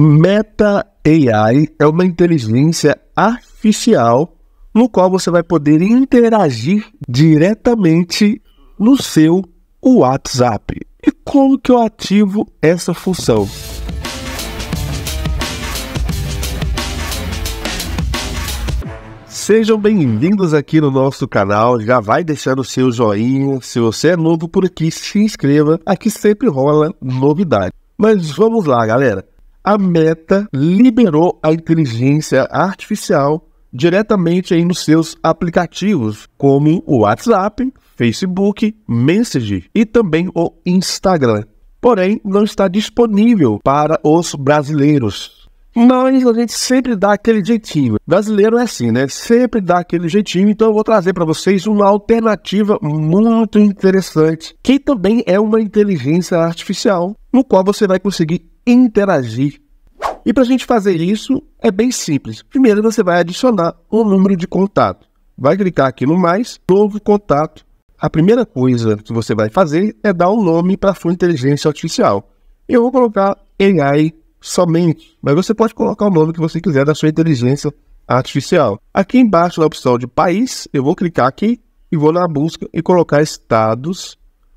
Meta AI é uma inteligência artificial no qual você vai poder interagir diretamente no seu WhatsApp. E como que eu ativo essa função? Sejam bem-vindos aqui no nosso canal. Já vai deixando o seu joinha. Se você é novo por aqui, se inscreva. Aqui sempre rola novidade. Mas vamos lá, galera a Meta liberou a inteligência artificial diretamente aí nos seus aplicativos, como o WhatsApp, Facebook, Messenger e também o Instagram. Porém, não está disponível para os brasileiros. Mas a gente sempre dá aquele jeitinho. Brasileiro é assim, né? Sempre dá aquele jeitinho. Então eu vou trazer para vocês uma alternativa muito interessante, que também é uma inteligência artificial, no qual você vai conseguir interagir. E para a gente fazer isso é bem simples. Primeiro você vai adicionar um número de contato. Vai clicar aqui no mais, novo contato. A primeira coisa que você vai fazer é dar um nome para a sua inteligência artificial. Eu vou colocar AI somente, mas você pode colocar o nome que você quiser da sua inteligência artificial. Aqui embaixo na opção de país, eu vou clicar aqui e vou na busca e colocar Estados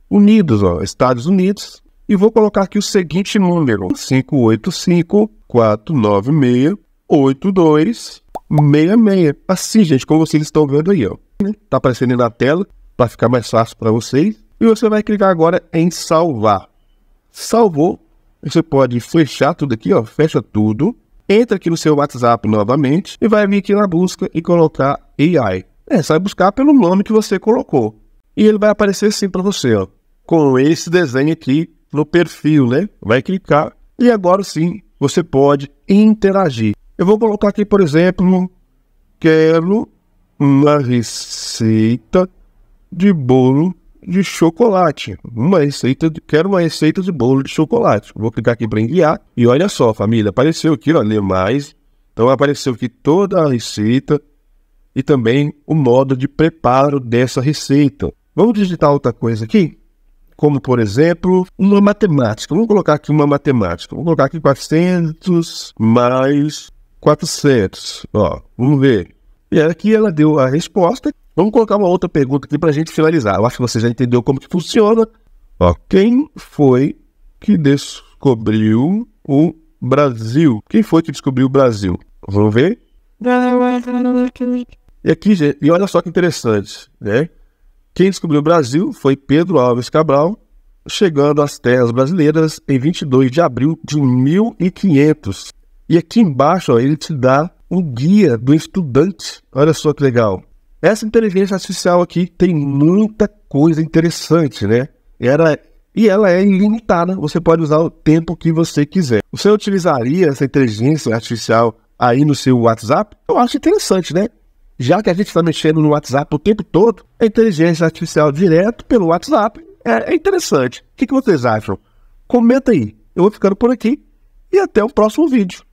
Unidos, ó, Estados Unidos, e vou colocar aqui o seguinte número: 585 496 8266. Assim, gente, como vocês estão vendo aí, ó. Né? Tá aparecendo aí na tela para ficar mais fácil para vocês. E você vai clicar agora em salvar. Salvou. Você pode fechar tudo aqui, ó. Fecha tudo. Entra aqui no seu WhatsApp novamente e vai vir aqui na busca e colocar AI. É, só buscar pelo nome que você colocou. E ele vai aparecer assim para você, ó. Com esse desenho aqui no perfil, né? Vai clicar e agora sim você pode interagir. Eu vou colocar aqui, por exemplo, quero uma receita de bolo de chocolate. Uma receita, de, quero uma receita de bolo de chocolate. Vou clicar aqui para enviar e olha só, família, apareceu aqui, olha mais. Então apareceu aqui toda a receita e também o modo de preparo dessa receita. Vamos digitar outra coisa aqui? como, por exemplo, uma matemática. Vamos colocar aqui uma matemática. Vamos colocar aqui 400 mais 400. Ó, vamos ver. E é aqui ela deu a resposta. Vamos colocar uma outra pergunta aqui para a gente finalizar. Eu acho que você já entendeu como que funciona. Ó, quem foi que descobriu o Brasil? Quem foi que descobriu o Brasil? Vamos ver. E aqui, gente, e olha só que interessante, né? Quem descobriu o Brasil foi Pedro Alves Cabral, chegando às terras brasileiras em 22 de abril de 1500. E aqui embaixo ó, ele te dá um guia do estudante. Olha só que legal. Essa inteligência artificial aqui tem muita coisa interessante, né? Era e ela é ilimitada, você pode usar o tempo que você quiser. Você utilizaria essa inteligência artificial aí no seu WhatsApp? Eu acho interessante, né? Já que a gente está mexendo no WhatsApp o tempo todo, a inteligência artificial direto pelo WhatsApp é, é interessante. O que, que vocês acham? Comenta aí. Eu vou ficando por aqui e até o próximo vídeo.